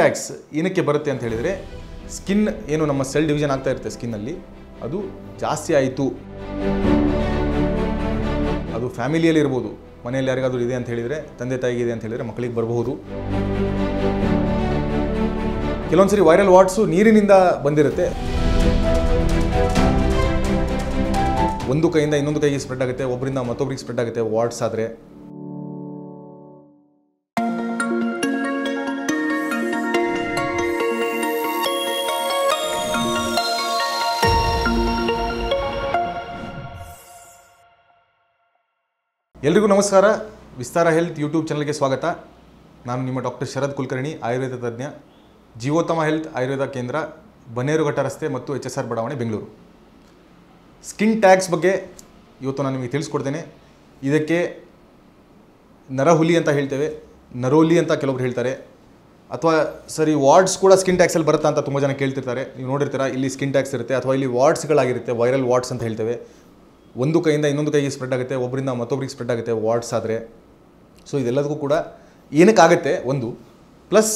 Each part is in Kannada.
ಟ್ಯಾಕ್ಸ್ ಏನಕ್ಕೆ ಬರುತ್ತೆ ಅಂತ ಹೇಳಿದರೆ ಸ್ಕಿನ್ ಏನು ನಮ್ಮ ಸೆಲ್ ಡಿವಿಷನ್ ಆಗ್ತಾ ಇರುತ್ತೆ ಸ್ಕಿನ್ನಲ್ಲಿ ಅದು ಜಾಸ್ತಿ ಆಯಿತು ಅದು ಫ್ಯಾಮಿಲಿಯಲ್ಲಿ ಇರ್ಬೋದು ಮನೆಯಲ್ಲಿ ಯಾರಿಗಾದರೂ ಇದೆ ಅಂತ ಹೇಳಿದರೆ ತಂದೆ ತಾಯಿಗೆ ಇದೆ ಅಂತ ಹೇಳಿದರೆ ಮಕ್ಕಳಿಗೆ ಬರಬಹುದು ಕೆಲವೊಂದ್ಸರಿ ವೈರಲ್ ವಾಟ್ಸು ನೀರಿನಿಂದ ಬಂದಿರುತ್ತೆ ಒಂದು ಕೈಯಿಂದ ಇನ್ನೊಂದು ಕೈಗೆ ಸ್ಪ್ರೆಡ್ ಆಗುತ್ತೆ ಒಬ್ಬರಿಂದ ಮತ್ತೊಬ್ರಿಗೆ ಸ್ಪ್ರೆಡ್ ಆಗುತ್ತೆ ವಾಟ್ಸ್ ಆದರೆ ಎಲ್ರಿಗೂ ನಮಸ್ಕಾರ ವಿಸ್ತಾರ ಹೆಲ್ತ್ ಯೂಟ್ಯೂಬ್ ಚಾನಲ್ಗೆ ಸ್ವಾಗತ ನಾನು ನಿಮ್ಮ ಡಾಕ್ಟರ್ ಶರದ್ ಕುಲಕರ್ಣಿ ಆಯುರ್ವೇದ ತಜ್ಞ ಜೀವೋತ್ತಮ ಹೆಲ್ತ್ ಆಯುರ್ವೇದ ಕೇಂದ್ರ ಬನ್ನೇರುಘಟ್ಟ ರಸ್ತೆ ಮತ್ತು ಎಚ್ ಎಸ್ ಆರ್ ಬಡಾವಣೆ ಬೆಂಗಳೂರು ಸ್ಕಿನ್ ಟ್ಯಾಕ್ಸ್ ಬಗ್ಗೆ ಇವತ್ತು ನಾನು ನಿಮಗೆ ತಿಳಿಸ್ಕೊಡ್ತೇನೆ ಇದಕ್ಕೆ ನರಹುಲಿ ಅಂತ ಹೇಳ್ತೇವೆ ನರೋಲಿ ಅಂತ ಕೆಲವೊಬ್ರು ಹೇಳ್ತಾರೆ ಅಥವಾ ಸರಿ ವಾರ್ಡ್ಸ್ ಕೂಡ ಸ್ಕಿನ್ ಟ್ಯಾಕ್ಸಲ್ಲಿ ಬರುತ್ತಾ ಅಂತ ತುಂಬ ಜನ ಕೇಳ್ತಿರ್ತಾರೆ ನೀವು ನೋಡಿರ್ತೀರಾ ಇಲ್ಲಿ ಸ್ಕಿನ್ ಟ್ಯಾಕ್ಸ್ ಇರುತ್ತೆ ಅಥವಾ ಇಲ್ಲಿ ವಾರ್ಡ್ಸ್ಗಳಾಗಿರುತ್ತೆ ವೈರಲ್ ವಾರ್ಡ್ಸ್ ಅಂತ ಹೇಳ್ತೇವೆ ಒಂದು ಕೈಯಿಂದ ಇನ್ನೊಂದು ಕೈಗೆ ಸ್ಪ್ರೆಡ್ ಆಗುತ್ತೆ ಒಬ್ಬರಿಂದ ಮತ್ತೊಬ್ರಿಗೆ ಸ್ಪ್ರೆಡ್ ಆಗುತ್ತೆ ವಾರ್ಡ್ಸ್ ಆದರೆ ಸೊ ಇದೆಲ್ಲದಕ್ಕೂ ಕೂಡ ಏನಕ್ಕಾಗತ್ತೆ ಒಂದು ಪ್ಲಸ್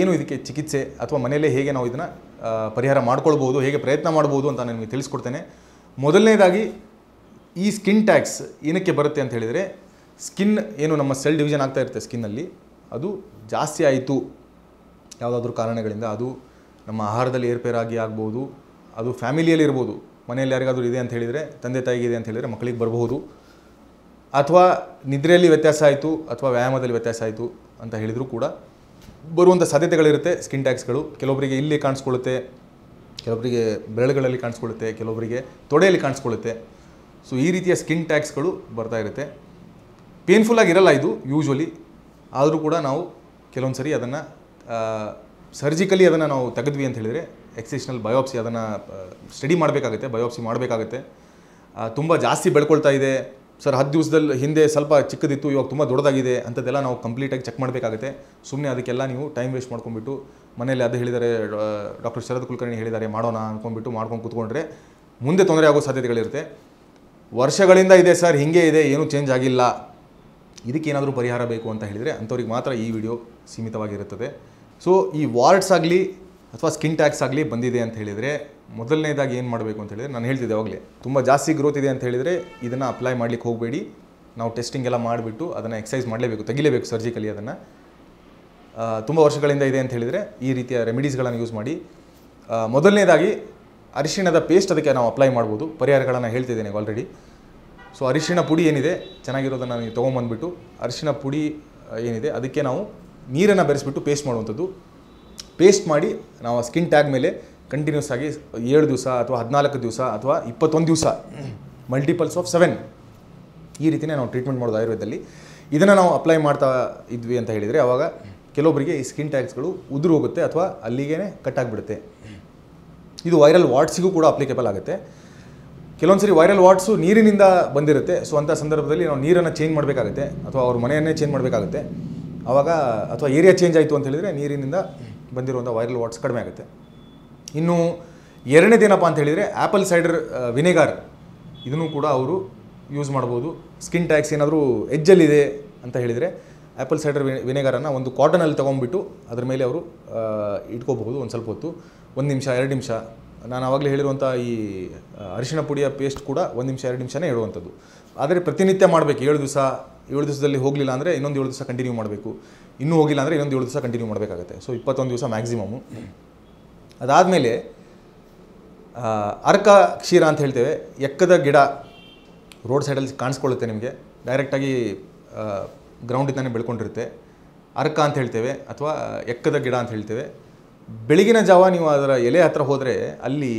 ಏನು ಇದಕ್ಕೆ ಚಿಕಿತ್ಸೆ ಅಥವಾ ಮನೆಯಲ್ಲೇ ಹೇಗೆ ನಾವು ಇದನ್ನು ಪರಿಹಾರ ಮಾಡ್ಕೊಳ್ಬೋದು ಹೇಗೆ ಪ್ರಯತ್ನ ಮಾಡ್ಬೋದು ಅಂತ ನಾನು ನಿಮಗೆ ತಿಳಿಸ್ಕೊಡ್ತೇನೆ ಮೊದಲನೇದಾಗಿ ಈ ಸ್ಕಿನ್ ಟ್ಯಾಕ್ಸ್ ಏನಕ್ಕೆ ಬರುತ್ತೆ ಅಂತ ಹೇಳಿದರೆ ಸ್ಕಿನ್ ಏನು ನಮ್ಮ ಸೆಲ್ ಡಿವಿಷನ್ ಆಗ್ತಾ ಇರುತ್ತೆ ಸ್ಕಿನ್ನಲ್ಲಿ ಅದು ಜಾಸ್ತಿ ಆಯಿತು ಯಾವುದಾದ್ರೂ ಕಾರಣಗಳಿಂದ ಅದು ನಮ್ಮ ಆಹಾರದಲ್ಲಿ ಏರ್ಪೇರಾಗಿ ಆಗ್ಬೋದು ಅದು ಫ್ಯಾಮಿಲಿಯಲ್ಲಿ ಇರ್ಬೋದು ಮನೆಯಲ್ಲಿ ಯಾರಿಗಾದರೂ ಇದೆ ಅಂತ ಹೇಳಿದರೆ ತಂದೆ ತಾಯಿಗೆ ಇದೆ ಅಂತ ಹೇಳಿದರೆ ಮಕ್ಕಳಿಗೆ ಬರಬಹುದು ಅಥವಾ ನಿದ್ರೆಯಲ್ಲಿ ವ್ಯತ್ಯಾಸ ಆಯಿತು ಅಥವಾ ವ್ಯಾಯಾಮದಲ್ಲಿ ವ್ಯತ್ಯಾಸ ಆಯಿತು ಅಂತ ಹೇಳಿದರೂ ಕೂಡ ಬರುವಂಥ ಸಾಧ್ಯತೆಗಳಿರುತ್ತೆ ಸ್ಕಿನ್ ಟ್ಯಾಕ್ಸ್ಗಳು ಕೆಲವೊಬ್ಬರಿಗೆ ಇಲ್ಲಿ ಕಾಣಿಸ್ಕೊಳ್ಳುತ್ತೆ ಕೆಲವೊಬ್ಬರಿಗೆ ಬೆರಳುಗಳಲ್ಲಿ ಕಾಣಿಸ್ಕೊಳ್ಳುತ್ತೆ ಕೆಲವೊಬ್ಬರಿಗೆ ತೊಡೆಯಲ್ಲಿ ಕಾಣಿಸ್ಕೊಳ್ಳುತ್ತೆ ಸೊ ಈ ರೀತಿಯ ಸ್ಕಿನ್ ಟ್ಯಾಕ್ಸ್ಗಳು ಬರ್ತಾ ಇರುತ್ತೆ ಪೇನ್ಫುಲ್ಲಾಗಿ ಇದು ಯೂಶ್ವಲಿ ಆದರೂ ಕೂಡ ನಾವು ಕೆಲವೊಂದು ಸರಿ ಅದನ್ನು ಸರ್ಜಿಕಲಿ ಅದನ್ನು ನಾವು ತೆಗೆದ್ವಿ ಅಂತ ಹೇಳಿದರೆ ಎಕ್ಸಿಷನಲ್ ಬಯೋಪ್ಸಿ ಅದನ್ನು ಸ್ಟಡಿ ಮಾಡಬೇಕಾಗುತ್ತೆ ಬಯೋಪ್ಸಿ ಮಾಡಬೇಕಾಗುತ್ತೆ ತುಂಬ ಜಾಸ್ತಿ ಬೆಳ್ಕೊಳ್ತಾ ಇದೆ ಸರ್ ಹತ್ತು ದಿವಸದಲ್ಲಿ ಹಿಂದೆ ಸ್ವಲ್ಪ ಚಿಕ್ಕದಿತ್ತು ಇವಾಗ ತುಂಬ ದೊಡ್ಡದಾಗಿದೆ ಅಂಥದ್ದೆಲ್ಲ ನಾವು ಕಂಪ್ಲೀಟಾಗಿ ಚೆಕ್ ಮಾಡಬೇಕಾಗುತ್ತೆ ಸುಮ್ಮನೆ ಅದಕ್ಕೆಲ್ಲ ನೀವು ಟೈಮ್ ವೇಸ್ಟ್ ಮಾಡ್ಕೊಂಬಿಟ್ಟು ಮನೇಲಿ ಅದು ಹೇಳಿದ್ದಾರೆ ಡಾಕ್ಟರ್ ಶರದ್ ಕುಲಕರ್ಣಿ ಹೇಳಿದ್ದಾರೆ ಮಾಡೋಣ ಅಂದ್ಕೊಂಡ್ಬಿಟ್ಟು ಮಾಡ್ಕೊಂಡು ಕೂತ್ಕೊಂಡ್ರೆ ಮುಂದೆ ತೊಂದರೆ ಆಗೋ ಸಾಧ್ಯತೆಗಳಿರುತ್ತೆ ವರ್ಷಗಳಿಂದ ಇದೆ ಸರ್ ಹೀಗೆ ಇದೆ ಏನೂ ಚೇಂಜ್ ಆಗಿಲ್ಲ ಇದಕ್ಕೇನಾದರೂ ಪರಿಹಾರ ಬೇಕು ಅಂತ ಹೇಳಿದರೆ ಅಂಥವ್ರಿಗೆ ಮಾತ್ರ ಈ ವಿಡಿಯೋ ಸೀಮಿತವಾಗಿರುತ್ತದೆ ಸೊ ಈ ವಾರ್ಡ್ಸ್ ಆಗಲಿ ಅಥವಾ ಸ್ಕಿನ್ ಟ್ಯಾಕ್ಸ್ ಆಗಲಿ ಬಂದಿದೆ ಅಂತ ಹೇಳಿದರೆ ಮೊದಲನೇದಾಗಿ ಏನು ಮಾಡಬೇಕು ಅಂತ ಹೇಳಿದರೆ ನಾನು ಹೇಳ್ತಿದ್ದೆ ಅವಾಗಲೇ ತುಂಬ ಜಾಸ್ತಿ ಗ್ರೋತ್ ಇದೆ ಅಂತ ಹೇಳಿದರೆ ಇದನ್ನು ಅಪ್ಲೈ ಮಾಡಲಿಕ್ಕೆ ಹೋಗಬೇಡಿ ನಾವು ಟೆಸ್ಟಿಂಗ್ ಎಲ್ಲ ಮಾಡಿಬಿಟ್ಟು ಅದನ್ನು ಎಕ್ಸಸೈಸ್ ಮಾಡಲೇಬೇಕು ತೆಗಿಲೇಬೇಕು ಸರ್ಜಿಕಲಿ ಅದನ್ನು ತುಂಬ ವರ್ಷಗಳಿಂದ ಇದೆ ಅಂತ ಹೇಳಿದರೆ ಈ ರೀತಿಯ ರೆಮಿಡೀಸ್ಗಳನ್ನು ಯೂಸ್ ಮಾಡಿ ಮೊದಲನೇದಾಗಿ ಅರಿಶಿಣದ ಪೇಸ್ಟ್ ಅದಕ್ಕೆ ನಾವು ಅಪ್ಲೈ ಮಾಡ್ಬೋದು ಪರಿಹಾರಗಳನ್ನು ಹೇಳ್ತಿದ್ದೇನೆ ಆಲ್ರೆಡಿ ಸೊ ಅರಿಶಿಣ ಪುಡಿ ಏನಿದೆ ಚೆನ್ನಾಗಿರೋದನ್ನು ನೀವು ತೊಗೊಂಬಂದ್ಬಿಟ್ಟು ಅರಿಶಿಣ ಪುಡಿ ಏನಿದೆ ಅದಕ್ಕೆ ನಾವು ನೀರನ್ನು ಬೆರೆಸಿಬಿಟ್ಟು ಪೇಸ್ಟ್ ಮಾಡುವಂಥದ್ದು ಪೇಸ್ಟ್ ಮಾಡಿ ನಾವು ಸ್ಕಿನ್ ಟ್ಯಾಗ್ ಮೇಲೆ ಕಂಟಿನ್ಯೂಸ್ ಆಗಿ ಏಳು ದಿವಸ ಅಥವಾ ಹದಿನಾಲ್ಕು ದಿವಸ ಅಥವಾ ಇಪ್ಪತ್ತೊಂದು ದಿವಸ ಮಲ್ಟಿಪಲ್ಸ್ ಆಫ್ ಸೆವೆನ್ ಈ ರೀತಿಯೇ ನಾವು ಟ್ರೀಟ್ಮೆಂಟ್ ಮಾಡೋದು ಆಯುರ್ವೇದದಲ್ಲಿ ಇದನ್ನು ನಾವು ಅಪ್ಲೈ ಮಾಡ್ತಾ ಇದ್ವಿ ಅಂತ ಹೇಳಿದರೆ ಅವಾಗ ಕೆಲವೊಬ್ಬರಿಗೆ ಈ ಸ್ಕಿನ್ ಟ್ಯಾಗ್ಸ್ಗಳು ಉದುರು ಹೋಗುತ್ತೆ ಅಥವಾ ಅಲ್ಲಿಗೇ ಕಟ್ ಆಗಿಬಿಡುತ್ತೆ ಇದು ವೈರಲ್ ವಾಟ್ಸಿಗೂ ಕೂಡ ಅಪ್ಲಿಕೇಬಲ್ ಆಗುತ್ತೆ ಕೆಲವೊಂದು ಸರಿ ವೈರಲ್ ವಾಟ್ಸು ನೀರಿನಿಂದ ಬಂದಿರುತ್ತೆ ಸೊ ಅಂಥ ಸಂದರ್ಭದಲ್ಲಿ ನಾವು ನೀರನ್ನು ಚೇಂಜ್ ಮಾಡಬೇಕಾಗುತ್ತೆ ಅಥವಾ ಅವ್ರ ಮನೆಯನ್ನೇ ಚೇಂಜ್ ಮಾಡಬೇಕಾಗುತ್ತೆ ಆವಾಗ ಅಥವಾ ಏರಿಯಾ ಚೇಂಜ್ ಆಯಿತು ಅಂತ ಹೇಳಿದರೆ ನೀರಿನಿಂದ ಬಂದಿರುವಂಥ ವೈರಲ್ ವಾಟ್ಸ್ ಕಡಿಮೆ ಆಗುತ್ತೆ ಇನ್ನು ಎರಡನೇದೇನಪ್ಪ ಅಂತ ಹೇಳಿದರೆ ಆ್ಯಪಲ್ ಸೈಡರ್ ವಿನೆಗಾರ್ ಇದನ್ನು ಕೂಡ ಅವರು ಯೂಸ್ ಮಾಡ್ಬೋದು ಸ್ಕಿನ್ ಟ್ಯಾಕ್ಸ್ ಏನಾದರೂ ಎಜ್ಜಲ್ಲಿದೆ ಅಂತ ಹೇಳಿದರೆ ಆ್ಯಪಲ್ ಸೈಡರ್ ವಿನೆಗಾರನ್ನು ಒಂದು ಕಾಟನಲ್ಲಿ ತೊಗೊಂಡ್ಬಿಟ್ಟು ಅದ್ರ ಮೇಲೆ ಅವರು ಇಟ್ಕೋಬಹುದು ಒಂದು ಸ್ವಲ್ಪ ಹೊತ್ತು ಒಂದು ನಿಮಿಷ ಎರಡು ನಿಮಿಷ ನಾನು ಆವಾಗಲೇ ಹೇಳಿರುವಂಥ ಈ ಅರಿಶಿಣ ಪುಡಿಯ ಪೇಸ್ಟ್ ಕೂಡ ಒಂದು ನಿಮಿಷ ಎರಡು ನಿಮಿಷನೇ ಇಡುವಂಥದ್ದು ಆದರೆ ಪ್ರತಿನಿತ್ಯ ಮಾಡಬೇಕು ಏಳು ದಿವಸ ಏಳು ದಿವಸದಲ್ಲಿ ಹೋಗಲಿಲ್ಲ ಅಂದರೆ ಇನ್ನೊಂದು ಏಳು ದಿವಸ ಕಂಟಿನ್ಯೂ ಮಾಡಬೇಕು ಇನ್ನೂ ಹೋಗಿಲ್ಲ ಅಂದರೆ ಇನ್ನೊಂದು ಏಳು ದಿವಸ ಕಂಟಿನ್ಯೂ ಮಾಡಬೇಕಾಗುತ್ತೆ ಸೊ ಇಪ್ಪತ್ತೊಂದು ದಿವಸ ಮ್ಯಾಕ್ಸಿಮಮ್ಮು ಅದಾದಮೇಲೆ ಅರ್ಕ ಕ್ಷೀರ ಅಂತ ಹೇಳ್ತೇವೆ ಎಕ್ಕದ ಗಿಡ ರೋಡ್ ಸೈಡಲ್ಲಿ ಕಾಣಿಸ್ಕೊಳ್ಳುತ್ತೆ ನಿಮಗೆ ಡೈರೆಕ್ಟಾಗಿ ಗ್ರೌಂಡಿಂದಾನೆ ಬೆಳ್ಕೊಂಡಿರುತ್ತೆ ಅರ್ಕ ಅಂತ ಹೇಳ್ತೇವೆ ಅಥವಾ ಎಕ್ಕದ ಗಿಡ ಅಂತ ಹೇಳ್ತೇವೆ ಬೆಳಗಿನ ಜಾವ ನೀವು ಅದರ ಎಲೆ ಹತ್ರ ಹೋದರೆ ಅಲ್ಲಿ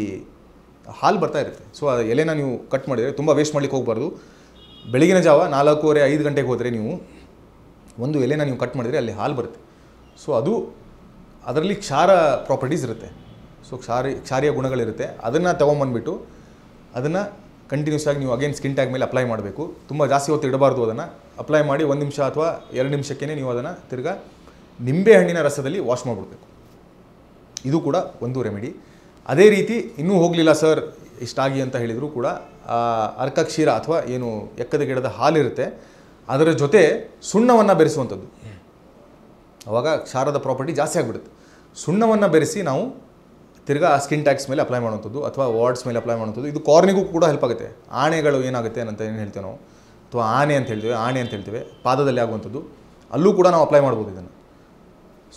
ಹಾಲು ಬರ್ತಾ ಇರುತ್ತೆ ಸೊ ಆ ಎಲೆನ ನೀವು ಕಟ್ ಮಾಡಿದರೆ ತುಂಬ ವೇಸ್ಟ್ ಮಾಡ್ಲಿಕ್ಕೆ ಹೋಗಬಾರ್ದು ಬೆಳಗಿನ ಜಾವ ನಾಲ್ಕೂವರೆ ಐದು ಗಂಟೆಗೆ ಹೋದರೆ ನೀವು ಒಂದು ಎಲೆನ ನೀವು ಕಟ್ ಮಾಡಿದರೆ ಅಲ್ಲಿ ಹಾಲು ಬರುತ್ತೆ ಸೊ ಅದು ಅದರಲ್ಲಿ ಕ್ಷಾರ ಪ್ರಾಪರ್ಟೀಸ್ ಇರುತ್ತೆ ಸೊ ಕ್ಷಾರಿ ಕ್ಷಾರಿಯ ಗುಣಗಳಿರುತ್ತೆ ಅದನ್ನು ತೊಗೊಂಬಂದ್ಬಿಟ್ಟು ಅದನ್ನು ಕಂಟಿನ್ಯೂಸ್ ಆಗಿ ನೀವು ಅಗೇನ್ ಸ್ಕಿನ್ ಟ್ಯಾಗ್ ಮೇಲೆ ಅಪ್ಲೈ ಮಾಡಬೇಕು ತುಂಬ ಜಾಸ್ತಿ ಹೊತ್ತು ಇಡಬಾರ್ದು ಅದನ್ನು ಅಪ್ಲೈ ಮಾಡಿ ಒಂದು ನಿಮಿಷ ಅಥವಾ ಎರಡು ನಿಮಿಷಕ್ಕೇ ನೀವು ಅದನ್ನು ತಿರ್ಗಾ ನಿಂಬೆ ಹಣ್ಣಿನ ರಸದಲ್ಲಿ ವಾಶ್ ಮಾಡಿಬಿಡ್ಬೇಕು ಇದು ಕೂಡ ಒಂದು ರೆಮಿಡಿ ಅದೇ ರೀತಿ ಇನ್ನೂ ಹೋಗಲಿಲ್ಲ ಸರ್ ಇಷ್ಟಾಗಿ ಅಂತ ಹೇಳಿದರೂ ಕೂಡ ಅರ್ಕ ಕ್ಷೀರ ಅಥವಾ ಏನು ಎಕ್ಕದ ಗಿಡದ ಹಾಲಿರುತ್ತೆ ಅದರ ಜೊತೆ ಸುಣ್ಣವನ್ನು ಬೆರೆಸುವಂಥದ್ದು ಅವಾಗ ಕ್ಷಾರದ ಪ್ರಾಪರ್ಟಿ ಜಾಸ್ತಿ ಆಗಿಬಿಡುತ್ತೆ ಸುಣ್ಣವನ್ನು ಬೆರೆಸಿ ನಾವು ತಿರ್ಗಾ ಸ್ಕಿನ್ ಟ್ಯಾಕ್ಸ್ ಮೇಲೆ ಅಪ್ಲೈ ಮಾಡುವಂಥದ್ದು ಅಥವಾ ವಾರ್ಡ್ಸ್ ಮೇಲೆ ಅಪ್ಲೈ ಮಾಡುವಂಥದ್ದು ಇದು ಕಾರ್ನಿಗೂ ಕೂಡ ಹೆಲ್ಪ್ ಆಗುತ್ತೆ ಆಣೆಗಳು ಏನಾಗುತ್ತೆ ಅಂತ ಏನು ಹೇಳ್ತೇವೆ ನಾವು ಅಥವಾ ಆನೆ ಅಂತ ಹೇಳ್ತೀವಿ ಆಣೆ ಅಂತ ಹೇಳ್ತೀವಿ ಪಾದದಲ್ಲಿ ಆಗುವಂಥದ್ದು ಅಲ್ಲೂ ಕೂಡ ನಾವು ಅಪ್ಲೈ ಮಾಡ್ಬೋದು ಇದನ್ನು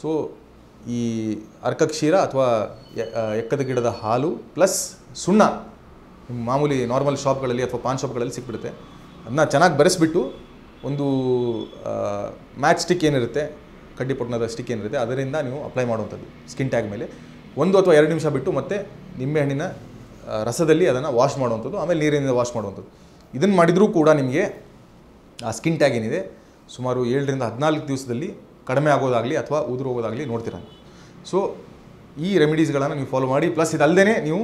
ಸೊ ಈ ಅರ್ಕ ಕ್ಷೀರ ಅಥವಾ ಎಕ್ಕದ ಗಿಡದ ಹಾಲು ಪ್ಲಸ್ ಸುಣ್ಣ ಮಾಮೂಲಿ ನಾರ್ಮಲ್ ಶಾಪ್ಗಳಲ್ಲಿ ಅಥವಾ ಪಾನ್ ಶಾಪ್ಗಳಲ್ಲಿ ಸಿಕ್ಬಿಡುತ್ತೆ ಅದನ್ನ ಚೆನ್ನಾಗಿ ಬರೆಸ್ಬಿಟ್ಟು ಒಂದು ಮ್ಯಾಚ್ ಸ್ಟಿಕ್ ಏನಿರುತ್ತೆ ಕಡ್ಡಿಪೊಟ್ಟಣದ ಸ್ಟಿಕ್ ಏನಿರುತ್ತೆ ಅದರಿಂದ ನೀವು ಅಪ್ಲೈ ಮಾಡುವಂಥದ್ದು ಸ್ಕಿನ್ ಟ್ಯಾಗ್ ಮೇಲೆ ಒಂದು ಅಥವಾ ಎರಡು ನಿಮಿಷ ಬಿಟ್ಟು ಮತ್ತೆ ನಿಂಬೆಹಣ್ಣಿನ ರಸದಲ್ಲಿ ಅದನ್ನು ವಾಶ್ ಮಾಡುವಂಥದ್ದು ಆಮೇಲೆ ನೀರಿನಿಂದ ವಾಶ್ ಮಾಡುವಂಥದ್ದು ಇದನ್ನು ಮಾಡಿದರೂ ಕೂಡ ನಿಮಗೆ ಆ ಸ್ಕಿನ್ ಟ್ಯಾಗ್ ಏನಿದೆ ಸುಮಾರು ಏಳರಿಂದ ಹದಿನಾಲ್ಕು ದಿವಸದಲ್ಲಿ ಕಡಿಮೆ ಆಗೋದಾಗಲಿ ಅಥವಾ ಹೋಗೋದಾಗಲಿ ನೋಡ್ತೀರ ಸೊ ಈ ರೆಮಿಡೀಸ್ಗಳನ್ನು ನೀವು ಫಾಲೋ ಮಾಡಿ ಪ್ಲಸ್ ಇದಲ್ಲದೇ ನೀವು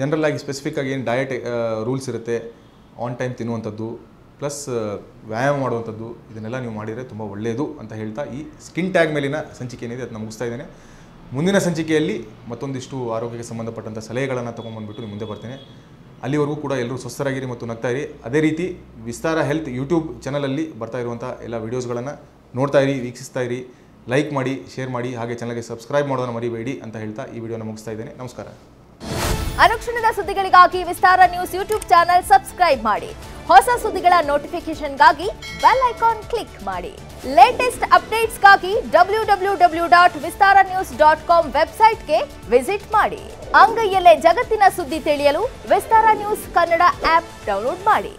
ಜನರಲ್ಲಾಗಿ ಸ್ಪೆಸಿಫಿಕ್ಕಾಗಿ ಏನು ಡಯಟ್ ರೂಲ್ಸ್ ಇರುತ್ತೆ ಆನ್ ಟೈಮ್ ತಿನ್ನುವಂಥದ್ದು ಪ್ಲಸ್ ವ್ಯಾಯಾಮ ಮಾಡುವಂಥದ್ದು ಇದನ್ನೆಲ್ಲ ನೀವು ಮಾಡಿದರೆ ತುಂಬ ಒಳ್ಳೆಯದು ಅಂತ ಹೇಳ್ತಾ ಈ ಸ್ಕಿನ್ ಟ್ಯಾಗ್ ಮೇಲಿನ ಸಂಚಿಕೆ ಏನಿದೆ ಅದನ್ನ ಮುಗಿಸ್ತಾ ಇದ್ದೇನೆ ಮುಂದಿನ ಸಂಚಿಕೆಯಲ್ಲಿ ಮತ್ತೊಂದಿಷ್ಟು ಆರೋಗ್ಯಕ್ಕೆ ಸಂಬಂಧಪಟ್ಟಂಥ ಸಲಹೆಗಳನ್ನು ತೊಗೊಂಡ್ಬಂದುಬಿಟ್ಟು ನಿಮ್ಮ ಮುಂದೆ ಬರ್ತೇನೆ ಅಲ್ಲಿವರೆಗೂ ಕೂಡ ಎಲ್ಲರೂ ಸ್ವಸ್ಥರಾಗಿರಿ ಮತ್ತು ನಗ್ತಾಯಿರಿ ಅದೇ ರೀತಿ ವಿಸ್ತಾರ ಹೆಲ್ತ್ ಯೂಟ್ಯೂಬ್ ಚಾನಲಲ್ಲಿ ಬರ್ತಾ ಇರುವಂಥ ಎಲ್ಲ ವೀಡಿಯೋಸ್ಗಳನ್ನು ನೋಡ್ತಾ ಇರಿ ವೀಕ್ಷಿಸ್ತಾ ಇರಿ ಲೈಕ್ ಮಾಡಿ ಶೇರ್ ಮಾಡಿ ಹಾಗೆ ಚಾನಲ್ಗೆ ಸಬ್ಸ್ಕ್ರೈಬ್ ಮಾಡೋದನ್ನು ಮರಿಬೇಡಿ ಅಂತ ಹೇಳ್ತಾ ಈ ವಿಡಿಯೋನ ಮುಗಿಸ್ತಾ ಇದ್ದೇನೆ ನಮಸ್ಕಾರ ಅನುಕ್ಷಣದ ಸುದ್ದಿಗಳಿಗಾಗಿ Vistara news YouTube channel subscribe ಮಾಡಿ ಹೊಸ ಸುದ್ದಿಗಳ ನೋಟಿಫಿಕೇಶನ್ಗಾಗಿ ಬೆಲ್ ಐಕಾನ್ ಕ್ಲಿಕ್ ಮಾಡಿ ಲೇಟೆಸ್ಟ್ ಅಪ್ಡೇಟ್ಸ್ಗಾಗಿ W W W dot Vistara news dot com ವೆಬ್ಸೈಟ್ಗೆ ವಿಸಿಟ್ ಮಾಡಿ ಅಂಗೈಯಲ್ಲೇ ಜಗತ್ತಿನ ಸುದ್ದಿ ತಿಳಿಯಲು Vistara news Kannada app download ಮಾಡಿ